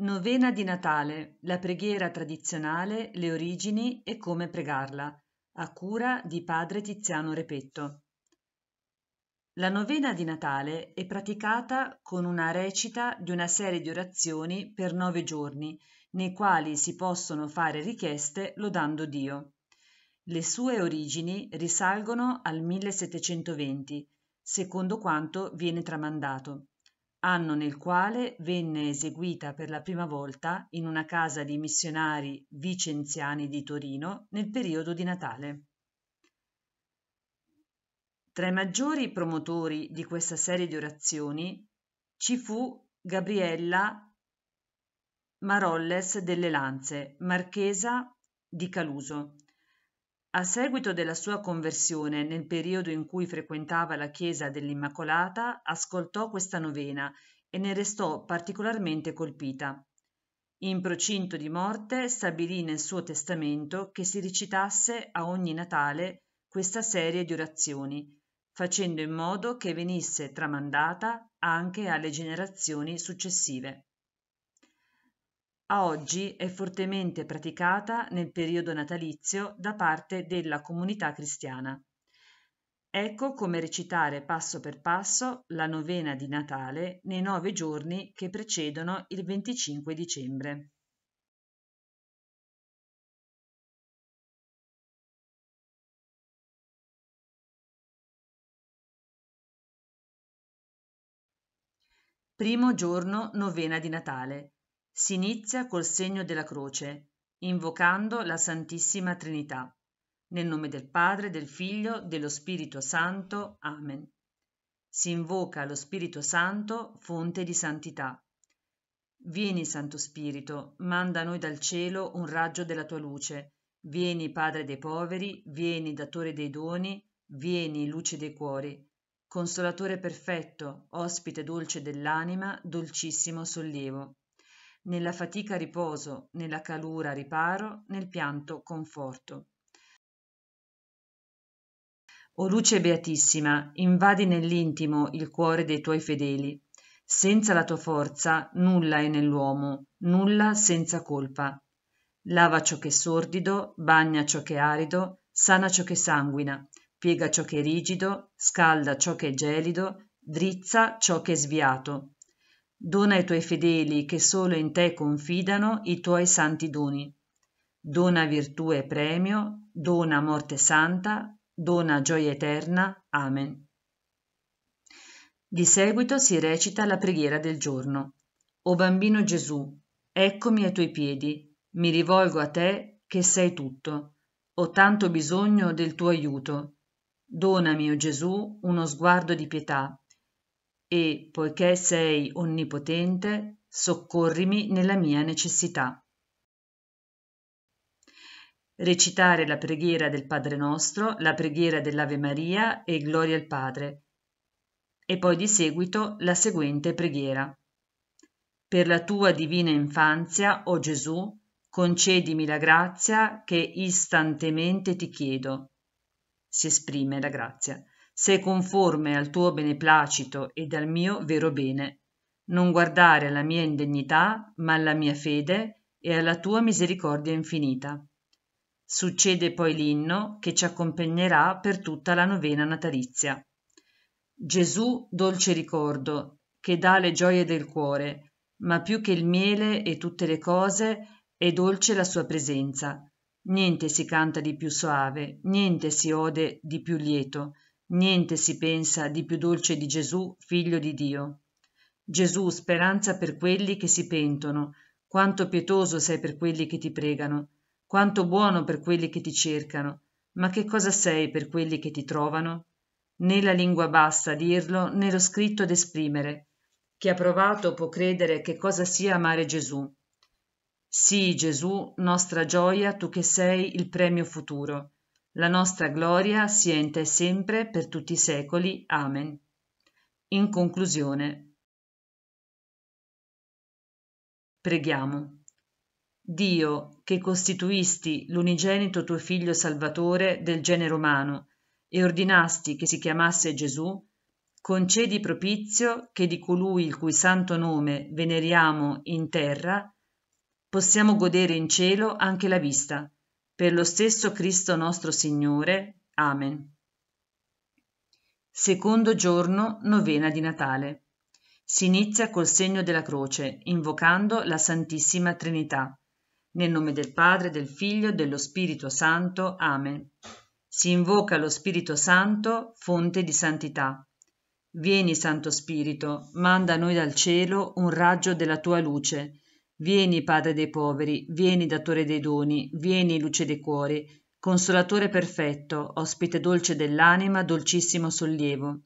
Novena di Natale, la preghiera tradizionale, le origini e come pregarla, a cura di padre Tiziano Repetto. La novena di Natale è praticata con una recita di una serie di orazioni per nove giorni, nei quali si possono fare richieste lodando Dio. Le sue origini risalgono al 1720, secondo quanto viene tramandato anno nel quale venne eseguita per la prima volta in una casa di missionari vicenziani di Torino nel periodo di Natale. Tra i maggiori promotori di questa serie di orazioni ci fu Gabriella Marolles delle Lanze, marchesa di Caluso, a seguito della sua conversione, nel periodo in cui frequentava la chiesa dell'Immacolata, ascoltò questa novena e ne restò particolarmente colpita. In procinto di morte, stabilì nel suo testamento che si recitasse a ogni Natale questa serie di orazioni, facendo in modo che venisse tramandata anche alle generazioni successive a oggi è fortemente praticata nel periodo natalizio da parte della comunità cristiana. Ecco come recitare passo per passo la novena di Natale nei nove giorni che precedono il 25 dicembre. Primo giorno novena di Natale si inizia col segno della croce, invocando la Santissima Trinità. Nel nome del Padre, del Figlio, dello Spirito Santo. Amen. Si invoca lo Spirito Santo, fonte di santità. Vieni, Santo Spirito, manda a noi dal cielo un raggio della tua luce. Vieni, Padre dei poveri, vieni, Datore dei doni, vieni, Luce dei cuori. Consolatore perfetto, ospite dolce dell'anima, dolcissimo sollievo nella fatica riposo, nella calura riparo, nel pianto conforto. O luce beatissima, invadi nell'intimo il cuore dei tuoi fedeli. Senza la tua forza nulla è nell'uomo, nulla senza colpa. Lava ciò che è sordido, bagna ciò che è arido, sana ciò che sanguina, piega ciò che è rigido, scalda ciò che è gelido, drizza ciò che è sviato. Dona ai tuoi fedeli che solo in te confidano i tuoi santi doni. Dona virtù e premio, dona morte santa, dona gioia eterna. Amen. Di seguito si recita la preghiera del giorno. O bambino Gesù, eccomi ai tuoi piedi, mi rivolgo a te che sei tutto. Ho tanto bisogno del tuo aiuto. Donami, o oh Gesù, uno sguardo di pietà e, poiché sei onnipotente, soccorrimi nella mia necessità. Recitare la preghiera del Padre nostro, la preghiera dell'Ave Maria e Gloria al Padre. E poi di seguito la seguente preghiera. Per la tua divina infanzia, o Gesù, concedimi la grazia che istantemente ti chiedo. Si esprime la grazia sei conforme al tuo beneplacito ed al mio vero bene, non guardare alla mia indegnità, ma alla mia fede e alla tua misericordia infinita. Succede poi l'inno che ci accompagnerà per tutta la novena natalizia. Gesù, dolce ricordo, che dà le gioie del cuore, ma più che il miele e tutte le cose, è dolce la sua presenza. Niente si canta di più soave, niente si ode di più lieto, Niente si pensa di più dolce di Gesù, figlio di Dio. Gesù, speranza per quelli che si pentono, quanto pietoso sei per quelli che ti pregano, quanto buono per quelli che ti cercano, ma che cosa sei per quelli che ti trovano? Né la lingua basta a dirlo, né lo scritto ad esprimere. Chi ha provato può credere che cosa sia amare Gesù. Sì, Gesù, nostra gioia, tu che sei il premio futuro la nostra gloria sia in te sempre per tutti i secoli. Amen. In conclusione, preghiamo. Dio, che costituisti l'unigenito tuo Figlio Salvatore del genere umano e ordinasti che si chiamasse Gesù, concedi propizio che di colui il cui santo nome veneriamo in terra, possiamo godere in cielo anche la vista per lo stesso Cristo nostro Signore. Amen. Secondo giorno, novena di Natale. Si inizia col segno della croce, invocando la Santissima Trinità. Nel nome del Padre, del Figlio, dello Spirito Santo. Amen. Si invoca lo Spirito Santo, fonte di santità. Vieni, Santo Spirito, manda a noi dal cielo un raggio della tua luce Vieni, Padre dei poveri, vieni, Datore dei doni, vieni, Luce dei cuori, Consolatore perfetto, ospite dolce dell'anima, dolcissimo sollievo.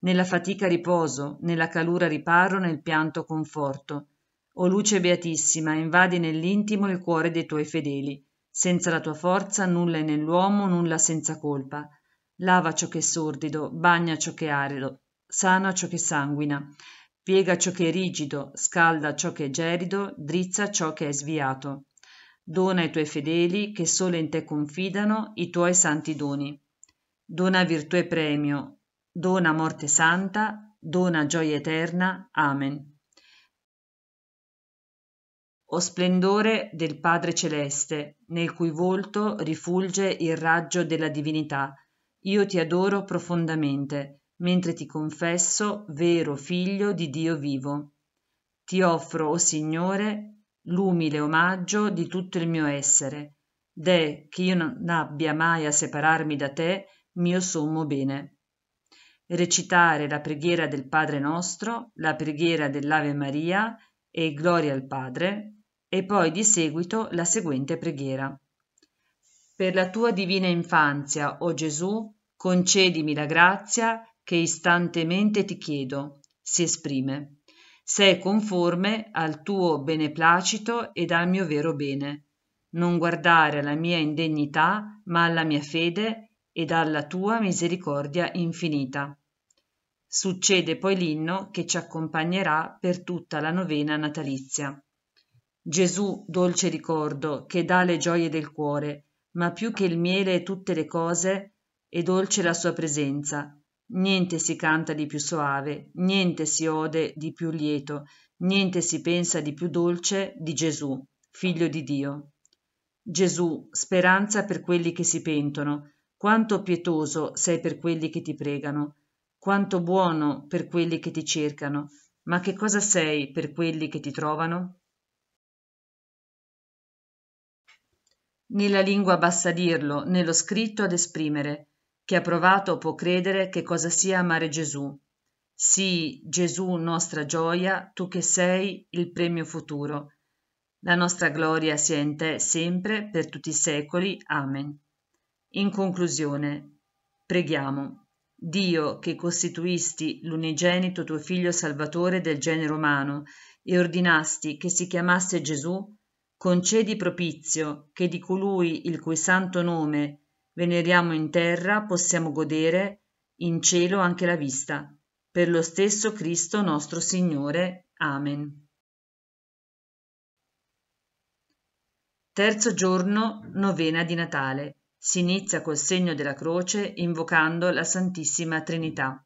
Nella fatica riposo, nella calura riparo, nel pianto conforto. O luce beatissima, invadi nell'intimo il cuore dei tuoi fedeli. Senza la tua forza nulla è nell'uomo, nulla senza colpa. Lava ciò che è sordido, bagna ciò che è arido, sana ciò che sanguina. Piega ciò che è rigido, scalda ciò che è gelido, drizza ciò che è sviato. Dona ai tuoi fedeli, che solo in te confidano, i tuoi santi doni. Dona virtù e premio, dona morte santa, dona gioia eterna. Amen. O splendore del Padre Celeste, nel cui volto rifulge il raggio della divinità, io ti adoro profondamente mentre ti confesso vero figlio di Dio vivo. Ti offro, o oh Signore, l'umile omaggio di tutto il mio essere, de che io non abbia mai a separarmi da te, mio sommo bene. Recitare la preghiera del Padre nostro, la preghiera dell'Ave Maria e Gloria al Padre, e poi di seguito la seguente preghiera. Per la tua divina infanzia, o oh Gesù, concedimi la grazia che istantemente ti chiedo, si esprime. se è conforme al tuo beneplacito ed al mio vero bene. Non guardare alla mia indegnità, ma alla mia fede ed alla tua misericordia infinita. Succede poi l'inno che ci accompagnerà per tutta la novena natalizia. Gesù, dolce ricordo, che dà le gioie del cuore, ma più che il miele e tutte le cose, è dolce la sua presenza, Niente si canta di più soave, niente si ode di più lieto, niente si pensa di più dolce di Gesù, figlio di Dio. Gesù, speranza per quelli che si pentono, quanto pietoso sei per quelli che ti pregano, quanto buono per quelli che ti cercano, ma che cosa sei per quelli che ti trovano? Nella lingua basta dirlo, nello scritto ad esprimere. Chi ha provato può credere che cosa sia amare Gesù. Sii Gesù nostra gioia, tu che sei il premio futuro. La nostra gloria sia in te sempre, per tutti i secoli. Amen. In conclusione, preghiamo. Dio, che costituisti l'unigenito tuo Figlio Salvatore del genere umano e ordinasti che si chiamasse Gesù, concedi propizio che di colui il cui santo nome veneriamo in terra possiamo godere in cielo anche la vista. Per lo stesso Cristo nostro Signore. Amen. Terzo giorno, novena di Natale. Si inizia col segno della croce invocando la Santissima Trinità.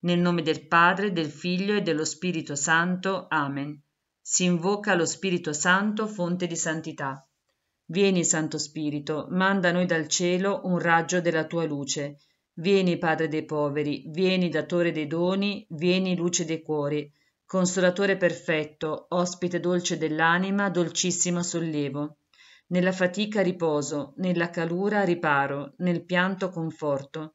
Nel nome del Padre, del Figlio e dello Spirito Santo. Amen. Si invoca lo Spirito Santo, fonte di santità. Vieni, Santo Spirito, manda a noi dal cielo un raggio della tua luce. Vieni, Padre dei poveri, vieni, datore dei doni, vieni, luce dei cuori. Consolatore perfetto, ospite dolce dell'anima, dolcissimo sollievo. Nella fatica riposo, nella calura riparo, nel pianto conforto.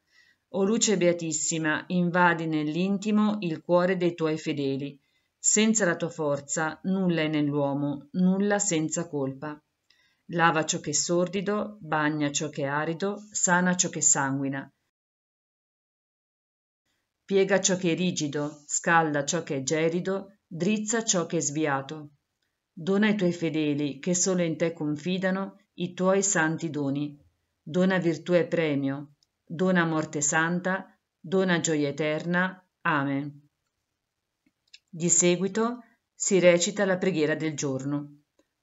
O luce beatissima, invadi nell'intimo il cuore dei tuoi fedeli. Senza la tua forza nulla è nell'uomo, nulla senza colpa lava ciò che è sordido, bagna ciò che è arido, sana ciò che sanguina. Piega ciò che è rigido, scalda ciò che è gelido, drizza ciò che è sviato. Dona ai tuoi fedeli, che solo in te confidano, i tuoi santi doni. Dona virtù e premio, dona morte santa, dona gioia eterna. Amen. Di seguito si recita la preghiera del giorno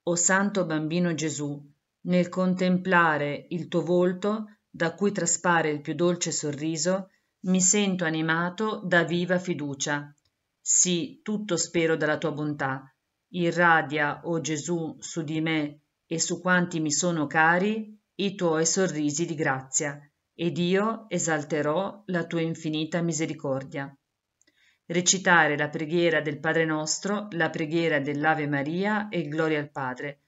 o santo bambino gesù nel contemplare il tuo volto da cui traspare il più dolce sorriso mi sento animato da viva fiducia sì tutto spero dalla tua bontà irradia o gesù su di me e su quanti mi sono cari i tuoi sorrisi di grazia ed io esalterò la tua infinita misericordia recitare la preghiera del Padre nostro, la preghiera dell'Ave Maria e Gloria al Padre,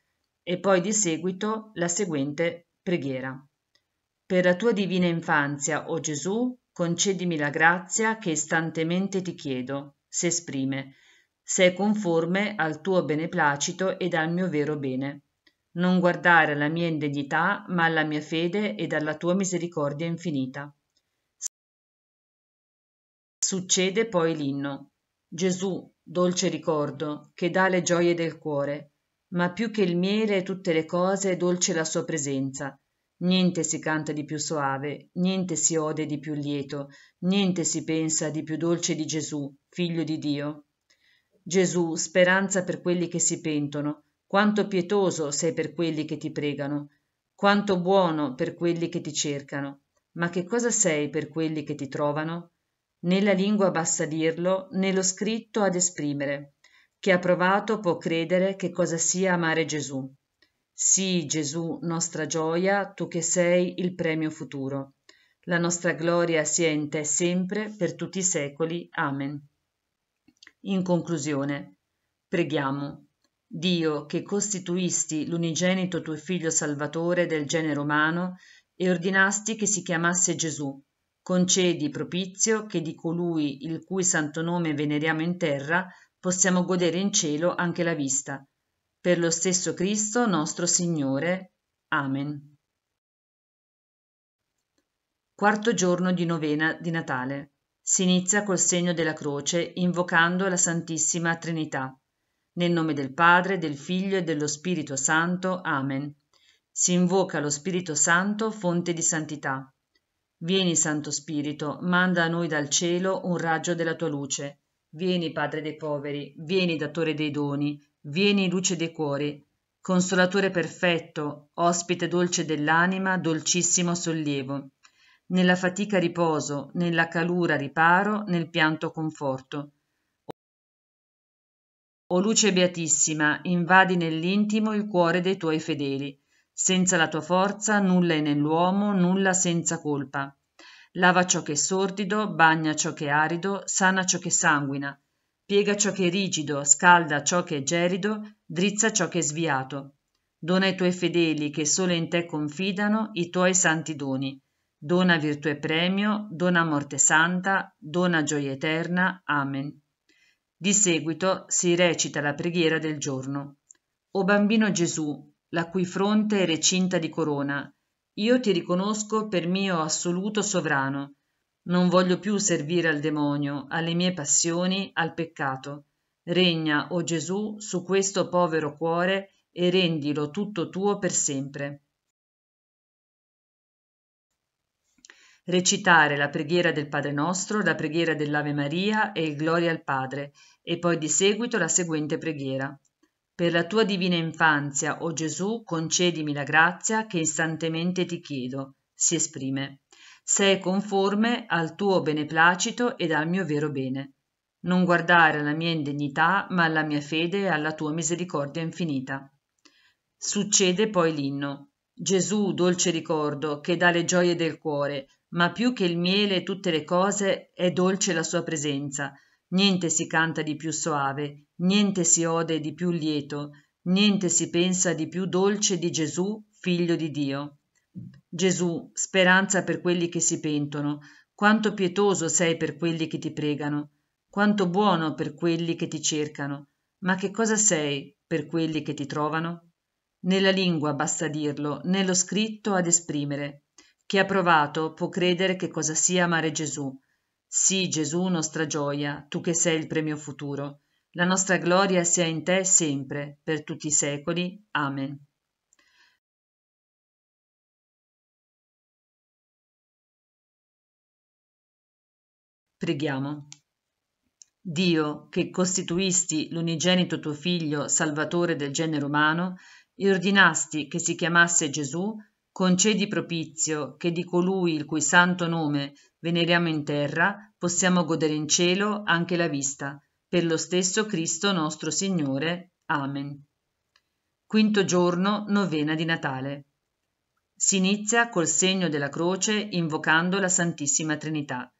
e poi di seguito la seguente preghiera. Per la tua divina infanzia, o oh Gesù, concedimi la grazia che istantemente ti chiedo, se esprime, se è conforme al tuo beneplacito ed al mio vero bene. Non guardare alla mia indegnità, ma alla mia fede ed alla tua misericordia infinita. Succede poi l'inno. Gesù, dolce ricordo, che dà le gioie del cuore, ma più che il miele e tutte le cose è dolce la sua presenza. Niente si canta di più soave, niente si ode di più lieto, niente si pensa di più dolce di Gesù, figlio di Dio. Gesù, speranza per quelli che si pentono, quanto pietoso sei per quelli che ti pregano, quanto buono per quelli che ti cercano, ma che cosa sei per quelli che ti trovano? né la lingua basta dirlo, né lo scritto ad esprimere. Chi ha provato può credere che cosa sia amare Gesù. Sii sì, Gesù, nostra gioia, tu che sei il premio futuro. La nostra gloria sia in te sempre, per tutti i secoli. Amen. In conclusione, preghiamo. Dio, che costituisti l'unigenito tuo Figlio Salvatore del genere umano e ordinasti che si chiamasse Gesù, concedi propizio che di colui il cui santo nome veneriamo in terra possiamo godere in cielo anche la vista. Per lo stesso Cristo nostro Signore. Amen. Quarto giorno di novena di Natale. Si inizia col segno della croce invocando la Santissima Trinità. Nel nome del Padre, del Figlio e dello Spirito Santo. Amen. Si invoca lo Spirito Santo, fonte di santità. Vieni, Santo Spirito, manda a noi dal cielo un raggio della tua luce. Vieni, Padre dei poveri, vieni, Datore dei doni, vieni, Luce dei cuori, Consolatore perfetto, ospite dolce dell'anima, dolcissimo sollievo. Nella fatica riposo, nella calura riparo, nel pianto conforto. O luce beatissima, invadi nell'intimo il cuore dei tuoi fedeli. Senza la tua forza nulla è nell'uomo, nulla senza colpa. Lava ciò che è sordido, bagna ciò che è arido, sana ciò che sanguina, piega ciò che è rigido, scalda ciò che è gerido, drizza ciò che è sviato. Dona ai tuoi fedeli che solo in te confidano i tuoi santi doni. Dona virtù e premio, dona morte santa, dona gioia eterna. Amen. Di seguito si recita la preghiera del giorno. O bambino Gesù, la cui fronte è recinta di corona. Io ti riconosco per mio assoluto sovrano. Non voglio più servire al demonio, alle mie passioni, al peccato. Regna, o oh Gesù, su questo povero cuore e rendilo tutto tuo per sempre. recitare la preghiera del Padre nostro, la preghiera dell'Ave Maria e il Gloria al Padre, e poi di seguito la seguente preghiera. Per la tua divina infanzia, o oh Gesù, concedimi la grazia che istantemente ti chiedo, si esprime. Sei conforme al tuo beneplacito ed al mio vero bene. Non guardare alla mia indegnità, ma alla mia fede e alla tua misericordia infinita. Succede poi l'inno. Gesù, dolce ricordo, che dà le gioie del cuore, ma più che il miele e tutte le cose è dolce la sua presenza, Niente si canta di più soave, niente si ode di più lieto, niente si pensa di più dolce di Gesù, figlio di Dio. Gesù, speranza per quelli che si pentono, quanto pietoso sei per quelli che ti pregano, quanto buono per quelli che ti cercano, ma che cosa sei per quelli che ti trovano? Nella lingua basta dirlo, nello scritto ad esprimere. Chi ha provato può credere che cosa sia amare Gesù, sì, Gesù, nostra gioia, tu che sei il premio futuro. La nostra gloria sia in te sempre, per tutti i secoli. Amen. Preghiamo. Dio, che costituisti l'unigenito tuo figlio salvatore del genere umano, e ordinasti che si chiamasse Gesù, concedi propizio che di colui il cui santo nome veneriamo in terra, possiamo godere in cielo anche la vista, per lo stesso Cristo nostro Signore. Amen. Quinto giorno, novena di Natale. Si inizia col segno della croce invocando la Santissima Trinità.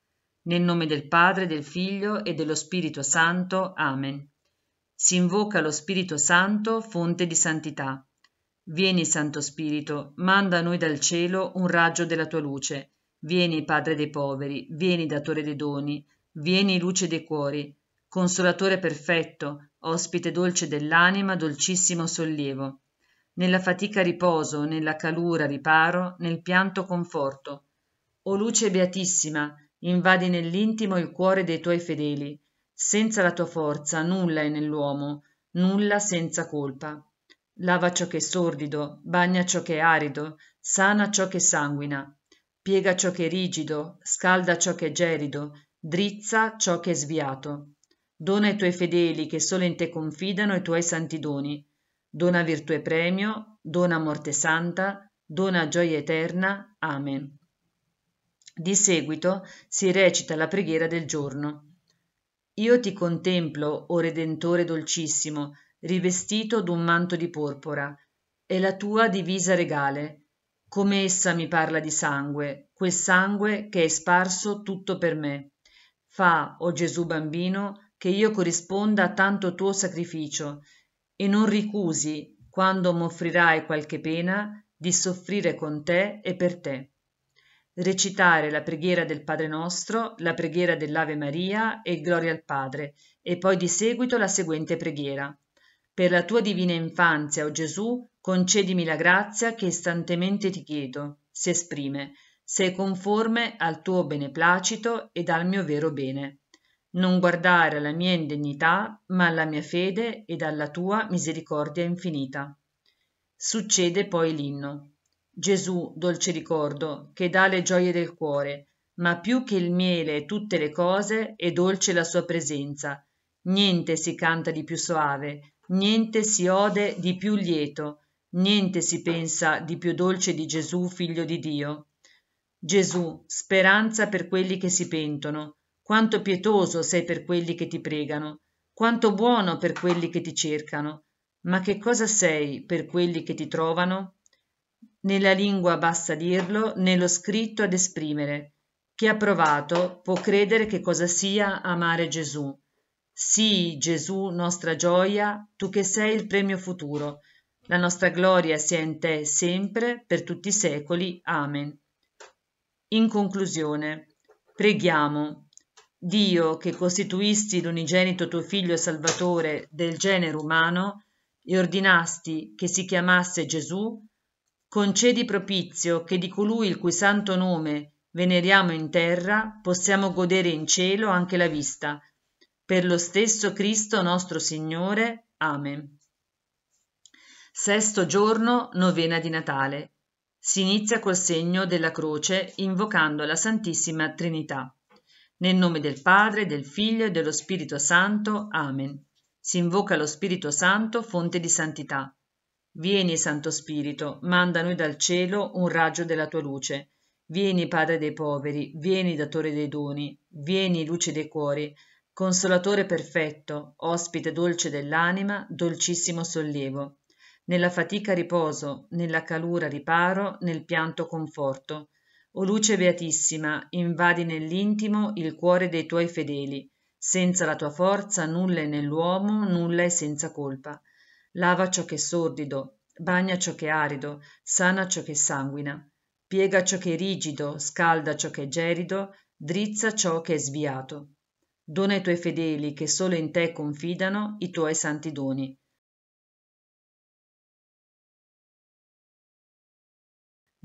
Nel nome del Padre, del Figlio e dello Spirito Santo. Amen. Si invoca lo Spirito Santo, fonte di santità. Vieni, Santo Spirito, manda a noi dal cielo un raggio della tua luce Vieni, Padre dei poveri, vieni, Datore dei doni, vieni, Luce dei cuori, Consolatore perfetto, ospite dolce dell'anima, dolcissimo sollievo. Nella fatica riposo, nella calura riparo, nel pianto conforto. O luce beatissima, invadi nell'intimo il cuore dei tuoi fedeli. Senza la tua forza nulla è nell'uomo, nulla senza colpa. Lava ciò che è sordido, bagna ciò che è arido, sana ciò che sanguina piega ciò che è rigido, scalda ciò che è gelido, drizza ciò che è sviato. Dona ai tuoi fedeli che solo in te confidano i tuoi santi doni. Dona virtù e premio, dona morte santa, dona gioia eterna. Amen. Di seguito si recita la preghiera del giorno. Io ti contemplo, o Redentore dolcissimo, rivestito d'un manto di porpora, e la tua divisa regale, come essa mi parla di sangue, quel sangue che è sparso tutto per me. Fa, o oh Gesù bambino, che io corrisponda a tanto tuo sacrificio e non ricusi, quando m'offrirai qualche pena, di soffrire con te e per te. Recitare la preghiera del Padre nostro, la preghiera dell'Ave Maria e Gloria al Padre, e poi di seguito la seguente preghiera. Per la tua divina infanzia, o oh Gesù, concedimi la grazia che istantemente ti chiedo, si esprime, se è conforme al tuo beneplacito ed al mio vero bene. Non guardare alla mia indegnità, ma alla mia fede ed alla tua misericordia infinita. Succede poi l'inno. Gesù, dolce ricordo, che dà le gioie del cuore, ma più che il miele e tutte le cose è dolce la sua presenza. Niente si canta di più soave, niente si ode di più lieto, Niente si pensa di più dolce di Gesù, figlio di Dio. Gesù, speranza per quelli che si pentono, quanto pietoso sei per quelli che ti pregano, quanto buono per quelli che ti cercano, ma che cosa sei per quelli che ti trovano? Nella lingua basta dirlo, nello scritto ad esprimere. Chi ha provato può credere che cosa sia amare Gesù. Sii Gesù nostra gioia, tu che sei il premio futuro la nostra gloria sia in te sempre, per tutti i secoli. Amen. In conclusione, preghiamo. Dio, che costituisti l'unigenito tuo Figlio Salvatore del genere umano e ordinasti che si chiamasse Gesù, concedi propizio che di colui il cui santo nome veneriamo in terra possiamo godere in cielo anche la vista. Per lo stesso Cristo nostro Signore. Amen. Sesto giorno, novena di Natale. Si inizia col segno della croce invocando la Santissima Trinità. Nel nome del Padre, del Figlio e dello Spirito Santo. Amen. Si invoca lo Spirito Santo, fonte di santità. Vieni, Santo Spirito, manda a noi dal cielo un raggio della tua luce. Vieni, Padre dei poveri, vieni, Datore dei doni, vieni, Luce dei cuori, Consolatore perfetto, ospite dolce dell'anima, dolcissimo sollievo nella fatica riposo, nella calura riparo, nel pianto conforto. O luce beatissima, invadi nell'intimo il cuore dei tuoi fedeli. Senza la tua forza nulla è nell'uomo, nulla è senza colpa. Lava ciò che è sordido, bagna ciò che è arido, sana ciò che sanguina. Piega ciò che è rigido, scalda ciò che è gerido, drizza ciò che è sviato. Dona ai tuoi fedeli che solo in te confidano i tuoi santi doni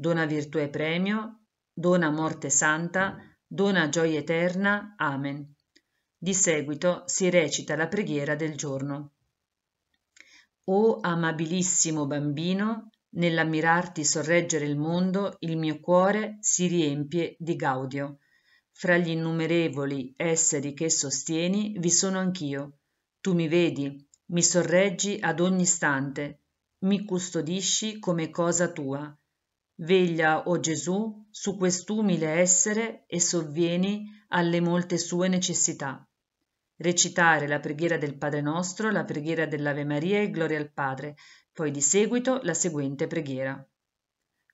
dona virtù e premio, dona morte santa, dona gioia eterna. Amen. Di seguito si recita la preghiera del giorno. O amabilissimo bambino, nell'ammirarti sorreggere il mondo, il mio cuore si riempie di gaudio. Fra gli innumerevoli esseri che sostieni vi sono anch'io. Tu mi vedi, mi sorreggi ad ogni istante, mi custodisci come cosa tua Veglia, o oh Gesù, su quest'umile essere e sovvieni alle molte sue necessità. Recitare la preghiera del Padre nostro, la preghiera dell'Ave Maria e gloria al Padre, poi di seguito la seguente preghiera.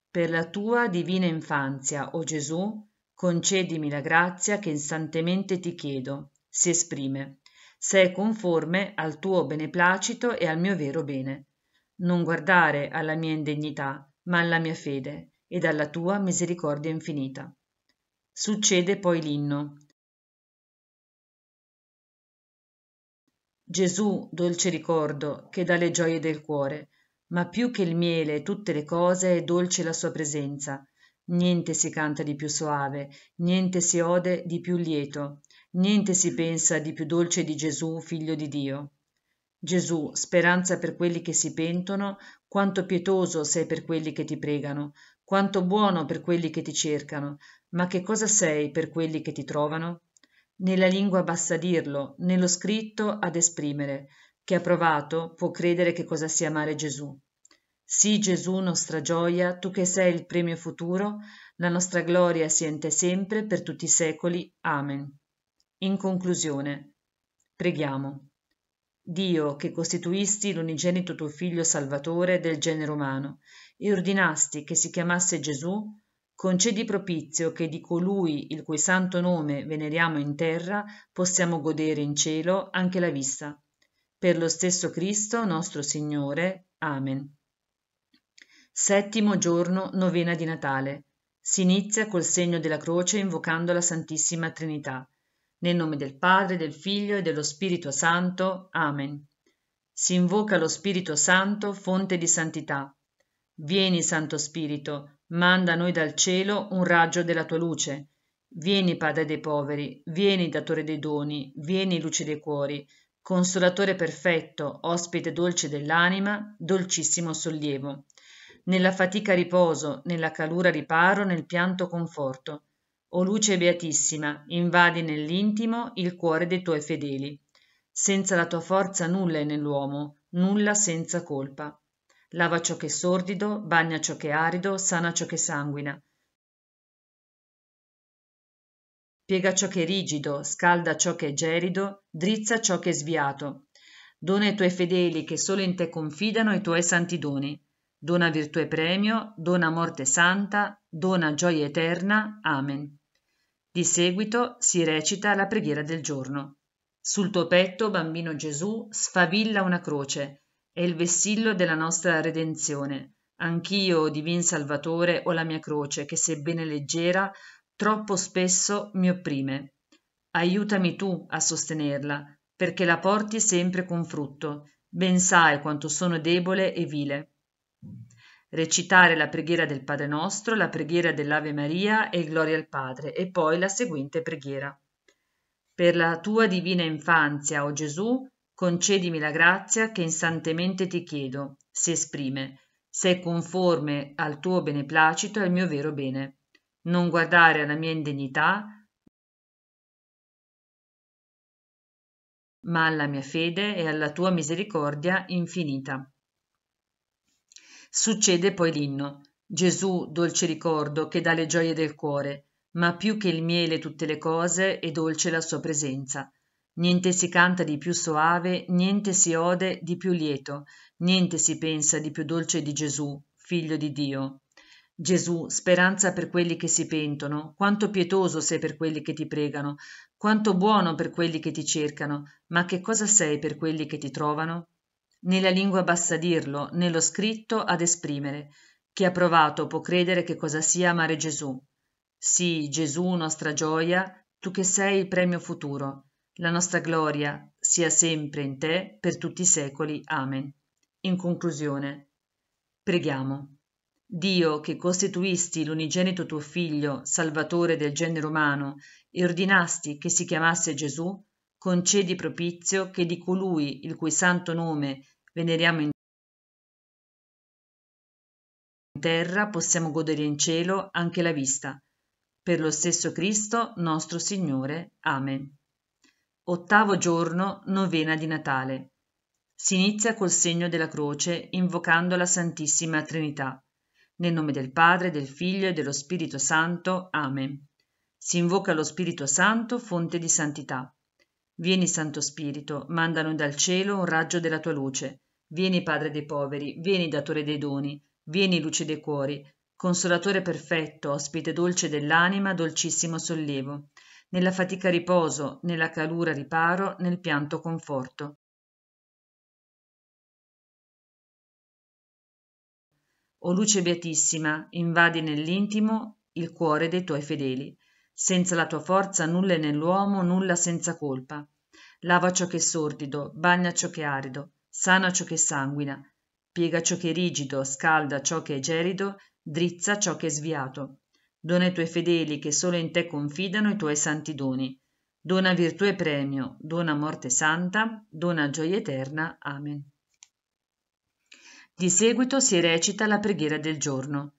Per la tua divina infanzia, o oh Gesù, concedimi la grazia che insantemente ti chiedo, si esprime, se è conforme al tuo beneplacito e al mio vero bene. Non guardare alla mia indegnità, ma alla mia fede ed alla tua misericordia infinita. Succede poi l'inno. Gesù, dolce ricordo, che dà le gioie del cuore, ma più che il miele e tutte le cose è dolce la sua presenza. Niente si canta di più soave, niente si ode di più lieto, niente si pensa di più dolce di Gesù, figlio di Dio. Gesù, speranza per quelli che si pentono, quanto pietoso sei per quelli che ti pregano, quanto buono per quelli che ti cercano, ma che cosa sei per quelli che ti trovano? Nella lingua basta dirlo, nello scritto ad esprimere, Chi ha provato può credere che cosa sia amare Gesù. Sì, Gesù, nostra gioia, tu che sei il premio futuro, la nostra gloria sia in te sempre per tutti i secoli. Amen. In conclusione, preghiamo. Dio, che costituisti l'unigenito tuo figlio salvatore del genere umano, e ordinasti che si chiamasse Gesù, concedi propizio che di colui il cui santo nome veneriamo in terra possiamo godere in cielo anche la vista. Per lo stesso Cristo nostro Signore. Amen. Settimo giorno novena di Natale. Si inizia col segno della croce invocando la Santissima Trinità. Nel nome del Padre, del Figlio e dello Spirito Santo. Amen. Si invoca lo Spirito Santo, fonte di santità. Vieni, Santo Spirito, manda a noi dal cielo un raggio della tua luce. Vieni, Padre dei poveri, vieni, Datore dei doni, vieni, Luce dei cuori, Consolatore perfetto, ospite dolce dell'anima, dolcissimo sollievo. Nella fatica riposo, nella calura riparo, nel pianto conforto o luce beatissima, invadi nell'intimo il cuore dei tuoi fedeli. Senza la tua forza nulla è nell'uomo, nulla senza colpa. Lava ciò che è sordido, bagna ciò che è arido, sana ciò che sanguina. Piega ciò che è rigido, scalda ciò che è gelido, drizza ciò che è sviato. Dona ai tuoi fedeli che solo in te confidano i tuoi santi doni. Dona virtù e premio, dona morte santa, dona gioia eterna. Amen. Di seguito si recita la preghiera del giorno. Sul tuo petto, bambino Gesù, sfavilla una croce, è il vessillo della nostra redenzione. Anch'io, divin Salvatore, ho la mia croce, che sebbene leggera, troppo spesso mi opprime. Aiutami tu a sostenerla, perché la porti sempre con frutto. Ben sai quanto sono debole e vile recitare la preghiera del Padre Nostro, la preghiera dell'Ave Maria e Gloria al Padre e poi la seguente preghiera. Per la tua divina infanzia, o oh Gesù, concedimi la grazia che insantemente ti chiedo, si esprime, se è conforme al tuo beneplacito e al mio vero bene. Non guardare alla mia indegnità, ma alla mia fede e alla tua misericordia infinita. Succede poi l'inno. Gesù, dolce ricordo, che dà le gioie del cuore, ma più che il miele tutte le cose è dolce la sua presenza. Niente si canta di più soave, niente si ode di più lieto, niente si pensa di più dolce di Gesù, figlio di Dio. Gesù, speranza per quelli che si pentono, quanto pietoso sei per quelli che ti pregano, quanto buono per quelli che ti cercano, ma che cosa sei per quelli che ti trovano? né la lingua basta dirlo, né lo scritto ad esprimere. Chi ha provato può credere che cosa sia amare Gesù. Sì, Gesù, nostra gioia, tu che sei il premio futuro. La nostra gloria sia sempre in te per tutti i secoli. Amen. In conclusione, preghiamo. Dio, che costituisti l'unigenito tuo figlio, salvatore del genere umano, e ordinasti che si chiamasse Gesù, concedi propizio che di colui il cui santo nome veneriamo in terra possiamo godere in cielo anche la vista. Per lo stesso Cristo nostro Signore. Amen. Ottavo giorno, novena di Natale. Si inizia col segno della croce invocando la Santissima Trinità. Nel nome del Padre, del Figlio e dello Spirito Santo. Amen. Si invoca lo Spirito Santo, fonte di santità. Vieni, Santo Spirito, mandano dal cielo un raggio della tua luce. Vieni, Padre dei poveri, vieni, Datore dei doni, vieni, Luce dei cuori, Consolatore perfetto, ospite dolce dell'anima, dolcissimo sollievo. Nella fatica riposo, nella calura riparo, nel pianto conforto. O luce beatissima, invadi nell'intimo il cuore dei tuoi fedeli senza la tua forza nulla è nell'uomo nulla senza colpa lava ciò che è sordido bagna ciò che è arido sana ciò che sanguina piega ciò che è rigido scalda ciò che è gelido drizza ciò che è sviato dona ai tuoi fedeli che solo in te confidano i tuoi santi doni dona virtù e premio dona morte santa dona gioia eterna amen di seguito si recita la preghiera del giorno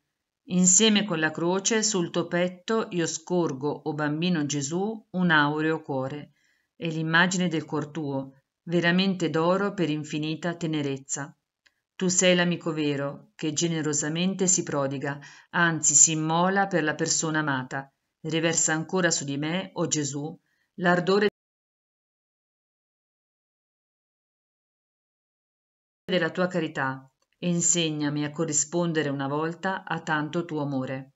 Insieme con la croce sul tuo petto io scorgo, o bambino Gesù, un aureo cuore e l'immagine del cuor tuo, veramente d'oro per infinita tenerezza. Tu sei l'amico vero, che generosamente si prodiga, anzi si immola per la persona amata. Riversa ancora su di me, o oh Gesù, l'ardore della tua carità insegnami a corrispondere una volta a tanto tuo amore.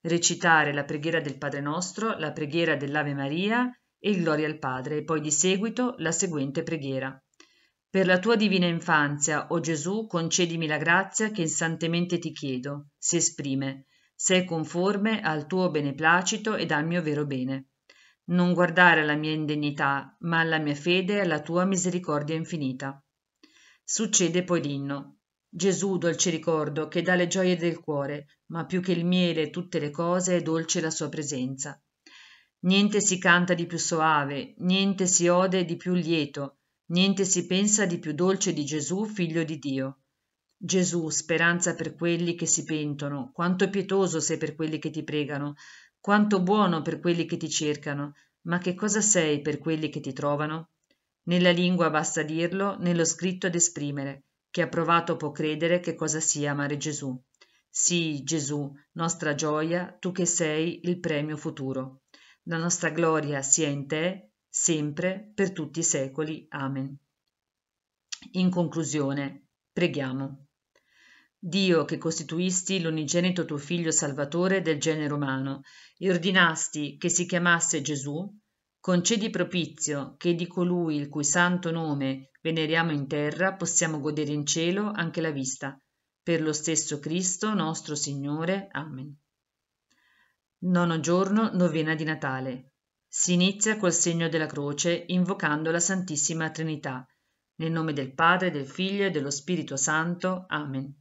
Recitare la preghiera del Padre nostro, la preghiera dell'Ave Maria e il Gloria al Padre e poi di seguito la seguente preghiera. Per la tua divina infanzia, o Gesù, concedimi la grazia che insantemente ti chiedo, si esprime, sei conforme al tuo beneplacito ed al mio vero bene. Non guardare alla mia indegnità, ma alla mia fede e alla tua misericordia infinita. Succede poi l'inno, Gesù, dolce ricordo, che dà le gioie del cuore, ma più che il miele e tutte le cose è dolce la sua presenza. Niente si canta di più soave, niente si ode di più lieto, niente si pensa di più dolce di Gesù, figlio di Dio. Gesù, speranza per quelli che si pentono, quanto pietoso sei per quelli che ti pregano, quanto buono per quelli che ti cercano, ma che cosa sei per quelli che ti trovano? Nella lingua basta dirlo, nello scritto ad esprimere che ha provato può credere che cosa sia amare Gesù. Sì, Gesù, nostra gioia, tu che sei il premio futuro. La nostra gloria sia in te, sempre, per tutti i secoli. Amen. In conclusione, preghiamo. Dio che costituisti l'unigenito tuo figlio salvatore del genere umano e ordinasti che si chiamasse Gesù, concedi propizio che di colui il cui santo nome veneriamo in terra possiamo godere in cielo anche la vista. Per lo stesso Cristo nostro Signore. Amen. Nono giorno, novena di Natale. Si inizia col segno della croce, invocando la Santissima Trinità. Nel nome del Padre, del Figlio e dello Spirito Santo. Amen.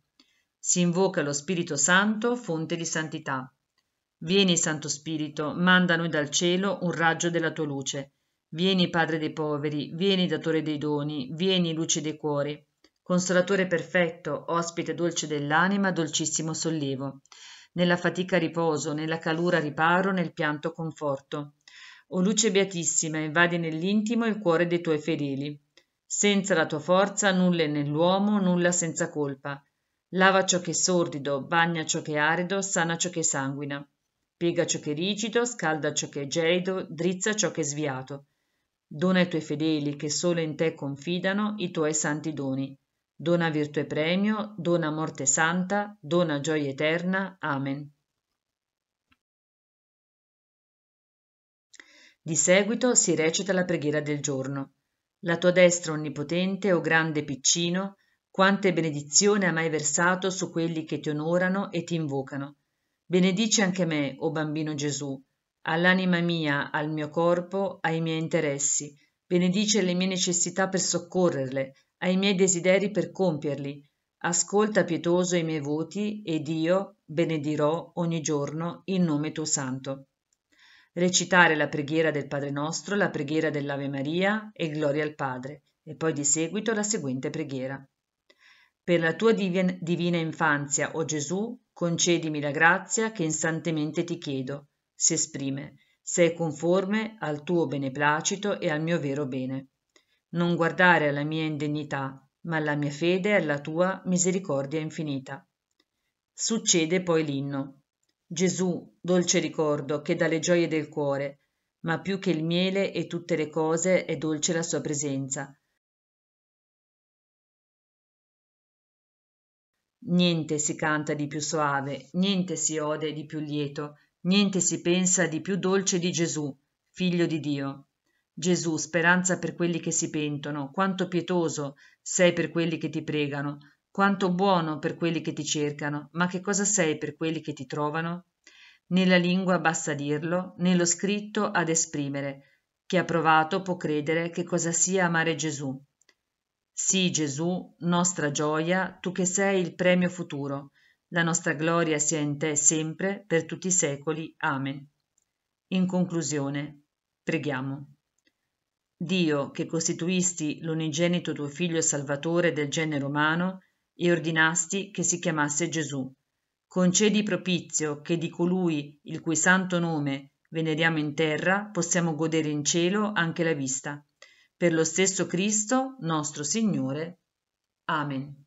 Si invoca lo Spirito Santo, fonte di santità. Vieni, Santo Spirito, manda a noi dal cielo un raggio della tua luce. Vieni, Padre dei poveri, vieni, Datore dei doni, vieni, Luce dei cuori. Consolatore perfetto, ospite dolce dell'anima, dolcissimo sollievo. Nella fatica riposo, nella calura riparo, nel pianto conforto. O luce beatissima, invadi nell'intimo il cuore dei tuoi fedeli. Senza la tua forza nulla è nell'uomo, nulla senza colpa. Lava ciò che è sordido, bagna ciò che è arido, sana ciò che sanguina. Piega ciò che è rigido, scalda ciò che è gelido, drizza ciò che è sviato. Dona ai tuoi fedeli che solo in te confidano i tuoi santi doni. Dona virtù e premio, dona morte santa, dona gioia eterna. Amen. Di seguito si recita la preghiera del giorno. La tua destra onnipotente, o grande piccino, quante benedizioni ha mai versato su quelli che ti onorano e ti invocano. Benedici anche me, o oh bambino Gesù, all'anima mia, al mio corpo, ai miei interessi. Benedice le mie necessità per soccorrerle, ai miei desideri per compierli. Ascolta pietoso i miei voti ed io benedirò ogni giorno in nome tuo santo. Recitare la preghiera del Padre nostro, la preghiera dell'Ave Maria e gloria al Padre, e poi di seguito la seguente preghiera. Per la tua divina infanzia, o Gesù, concedimi la grazia che instantemente ti chiedo, si esprime, se è conforme al tuo beneplacito e al mio vero bene. Non guardare alla mia indegnità, ma alla mia fede e alla tua misericordia infinita. Succede poi l'inno. Gesù, dolce ricordo, che dà le gioie del cuore, ma più che il miele e tutte le cose è dolce la sua presenza Niente si canta di più soave, niente si ode di più lieto, niente si pensa di più dolce di Gesù, figlio di Dio. Gesù, speranza per quelli che si pentono, quanto pietoso sei per quelli che ti pregano, quanto buono per quelli che ti cercano, ma che cosa sei per quelli che ti trovano? Né la lingua basta dirlo, né lo scritto ad esprimere. Chi ha provato può credere che cosa sia amare Gesù. Sì, Gesù, nostra gioia, tu che sei il premio futuro, la nostra gloria sia in te sempre, per tutti i secoli. Amen. In conclusione, preghiamo. Dio, che costituisti l'unigenito tuo Figlio Salvatore del genere umano, e ordinasti che si chiamasse Gesù, concedi propizio che di colui il cui santo nome veneriamo in terra possiamo godere in cielo anche la vista per lo stesso Cristo nostro Signore. Amen.